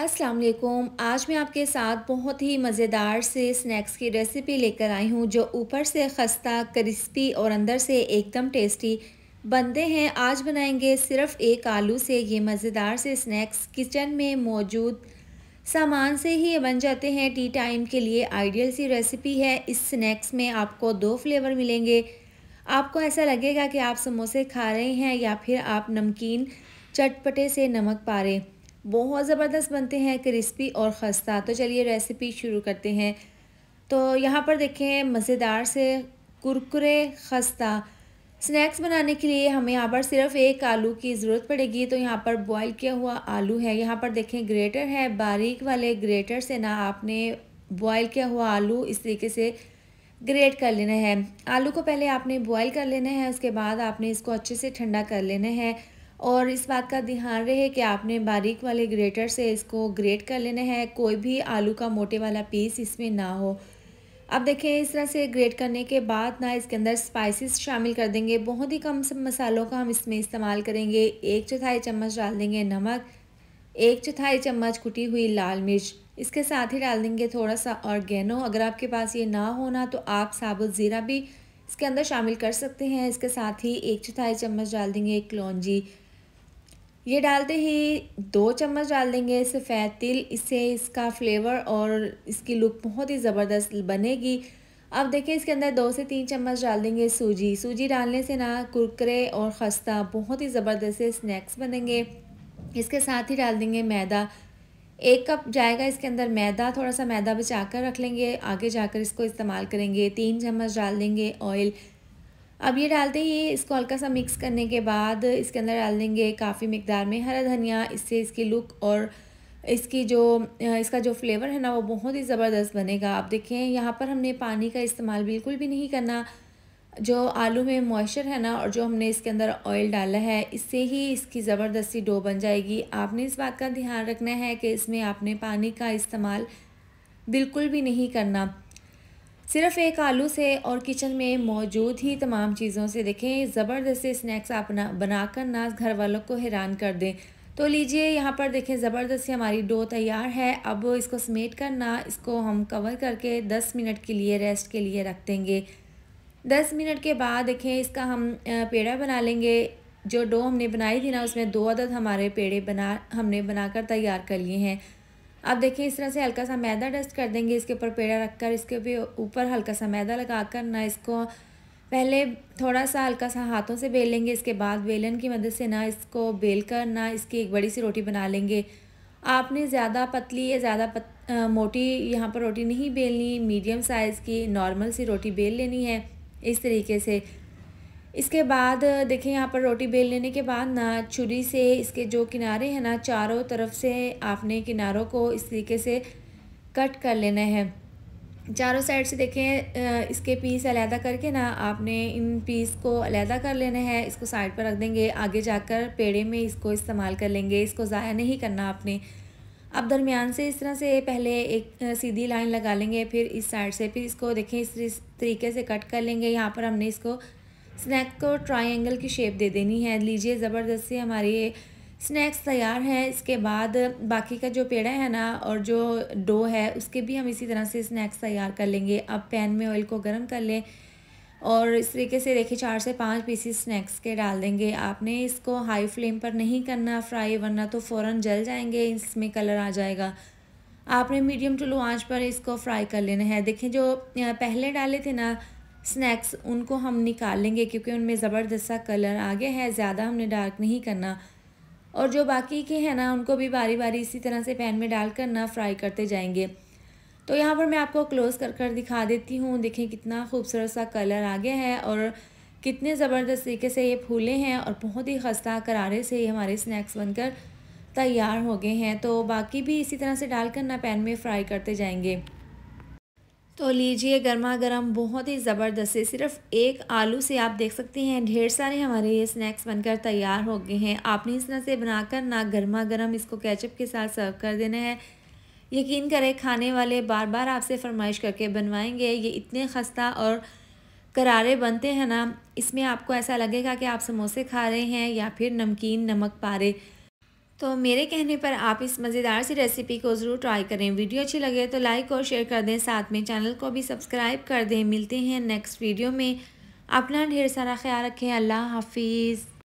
अस्सलाम वालेकुम आज मैं आपके साथ बहुत ही मज़ेदार से स्नैक्स की रेसिपी लेकर आई हूँ जो ऊपर से खस्ता क्रिस्पी और अंदर से एकदम टेस्टी बनते हैं आज बनाएंगे सिर्फ एक आलू से ये मज़ेदार से स्नैक्स किचन में मौजूद सामान से ही बन जाते हैं टी टाइम के लिए आइडियल सी रेसिपी है इस स्नैक्स में आपको दो फ्लेवर मिलेंगे आपको ऐसा लगेगा कि आप समोसे खा रहे हैं या फिर आप नमकीन चटपटे से नमक पा रहे बहुत ज़बरदस्त बनते हैं क्रिस्पी और खस्ता तो चलिए रेसिपी शुरू करते हैं तो यहाँ पर देखें मज़ेदार से कुरकुरे खस्ता स्नैक्स बनाने के लिए हमें यहाँ पर सिर्फ एक आलू की ज़रूरत पड़ेगी तो यहाँ पर बॉईल किया हुआ आलू है यहाँ पर देखें ग्रेटर है बारीक वाले ग्रेटर से ना आपने बॉईल किया हुआ आलू इस तरीके से ग्रेट कर लेना है आलू को पहले आपने बॉईल कर लेना है उसके बाद आपने इसको अच्छे से ठंडा कर लेना है और इस बात का ध्यान रहे कि आपने बारीक वाले ग्रेटर से इसको ग्रेट कर लेना है कोई भी आलू का मोटे वाला पीस इसमें ना हो अब देखें इस तरह से ग्रेट करने के बाद ना इसके अंदर स्पाइसेस शामिल कर देंगे बहुत ही कम मसालों का हम इसमें इस्तेमाल करेंगे एक चौथाई चम्मच डाल देंगे नमक एक चौथाई चम्मच कुटी हुई लाल मिर्च इसके साथ ही डाल देंगे थोड़ा सा ऑर्गेनो अगर आपके पास ये ना हो ना तो आप साबुत ज़ीरा भी इसके अंदर शामिल कर सकते हैं इसके साथ ही एक चौथाई चम्मच डाल देंगे लौंजी ये डालते ही दो चम्मच डाल देंगे सफ़ेद तिल इससे इसका फ्लेवर और इसकी लुक बहुत ही ज़बरदस्त बनेगी अब देखिए इसके अंदर दो से तीन चम्मच डाल देंगे सूजी सूजी डालने से ना कुरकरे और खस्ता बहुत ही ज़बरदस्त स्नैक्स बनेंगे इसके साथ ही डाल देंगे मैदा एक कप जाएगा इसके अंदर मैदा थोड़ा सा मैदा बचा कर रख लेंगे आगे जाकर इसको इस्तेमाल करेंगे तीन चम्मच डाल देंगे ऑयल अब ये डालते ही इसको हल्का सा मिक्स करने के बाद इसके अंदर डाल देंगे काफ़ी मकदार में हरा धनिया इससे इसकी लुक और इसकी जो इसका जो फ्लेवर है ना वो बहुत ही ज़बरदस्त बनेगा आप देखें यहाँ पर हमने पानी का इस्तेमाल बिल्कुल भी नहीं करना जो आलू में मॉइस्चर है ना और जो हमने इसके अंदर ऑयल डाला है इससे ही इसकी ज़बरदस्ती डो बन जाएगी आपने इस बात का ध्यान रखना है कि इसमें आपने पानी का इस्तेमाल बिल्कुल भी नहीं करना सिर्फ एक आलू से और किचन में मौजूद ही तमाम चीज़ों से देखें ज़बरदस्ती स्नैक्स आप ना बनाकर ना घर वालों को हैरान कर दें तो लीजिए यहाँ पर देखें ज़बरदस्ती हमारी डो तैयार है अब इसको समेट कर ना इसको हम कवर करके 10 मिनट के लिए रेस्ट के लिए रख देंगे 10 मिनट के बाद देखें इसका हम पेड़ा बना लेंगे जो डो हमने बनाई थी ना उसमें दो अदद हमारे पेड़े बना हमने बनाकर तैयार कर लिए हैं आप देखिए इस तरह से हल्का सा मैदा डस्ट कर देंगे इसके ऊपर पेड़ा रखकर इसके भी ऊपर हल्का सा मैदा लगा कर ना इसको पहले थोड़ा सा हल्का सा हाथों से बेल लेंगे इसके बाद बेलन की मदद से ना इसको बेल कर ना इसकी एक बड़ी सी रोटी बना लेंगे आपने ज़्यादा पतली या ज़्यादा पत, मोटी यहाँ पर रोटी नहीं बेलनी मीडियम साइज़ की नॉर्मल सी रोटी बेल लेनी है इस तरीके से इसके बाद देखें यहाँ पर रोटी बेल लेने के बाद ना छुरी से इसके जो किनारे हैं ना चारों तरफ से आपने किनारों को इस तरीके से कट कर लेना है चारों साइड से देखें इसके पीस अलहदा करके ना आपने इन पीस को अलहदा कर लेना है इसको साइड पर रख देंगे आगे जाकर पेड़े में इसको इस्तेमाल कर लेंगे इसको ज़ाया नहीं करना आपने अब दरमियान से इस तरह से पहले एक सीधी लाइन लगा लेंगे फिर इस साइड से फिर इसको देखें इस तरीके से कट कर लेंगे यहाँ पर हमने इसको स्नैक को ट्रायंगल की शेप दे देनी है लीजिए ज़बरदस्ती हमारे ये स्नैक्स तैयार हैं इसके बाद बाकी का जो पेड़ा है ना और जो डो है उसके भी हम इसी तरह से स्नैक्स तैयार कर लेंगे अब पैन में ऑयल को गर्म कर लें और इस तरीके से देखिए चार से पाँच पीसीस स्नैक्स के डाल देंगे आपने इसको हाई फ्लेम पर नहीं करना फ्राई वरना तो फ़ौर जल जाएंगे इसमें कलर आ जाएगा आपने मीडियम टू लो आंच पर इसको फ्राई कर लेना है देखें जो पहले डाले थे ना स्नैक्स उनको हम निकाल लेंगे क्योंकि उनमें ज़बरदस्त सा कलर आ गया है ज़्यादा हमने डार्क नहीं करना और जो बाकी के हैं ना उनको भी बारी बारी इसी तरह से पैन में डाल कर ना फ्राई करते जाएंगे तो यहाँ पर मैं आपको क्लोज़ कर कर दिखा देती हूँ देखें कितना खूबसूरत सा कलर आ गया है और कितने ज़बरदस्त तरीके से ये फूले हैं और बहुत ही खस्ता करारे से ये हमारे स्नैक्स बनकर तैयार हो गए हैं तो बाकी भी इसी तरह से डालकर ना पैन में फ्राई करते जाएंगे तो लीजिए गर्मा गर्म बहुत ही ज़बरदस्त है सिर्फ एक आलू से आप देख सकते हैं ढेर सारे हमारे ये स्नैक्स बनकर तैयार हो गए हैं आपने इस तरह से बनाकर ना गर्मा गर्म इसको कैचअप के साथ सर्व कर देना है यकीन करें खाने वाले बार बार आपसे फरमाइश करके बनवाएंगे ये इतने खस्ता और करारे बनते हैं ना इसमें आपको ऐसा लगेगा कि आप समोसे खा रहे हैं या फिर नमकीन नमक पारे तो मेरे कहने पर आप इस मज़ेदार सी रेसिपी को ज़रूर ट्राई करें वीडियो अच्छी लगे तो लाइक और शेयर कर दें साथ में चैनल को भी सब्सक्राइब कर दें मिलते हैं नेक्स्ट वीडियो में अपना ढेर सारा ख्याल रखें अल्लाह हाफिज़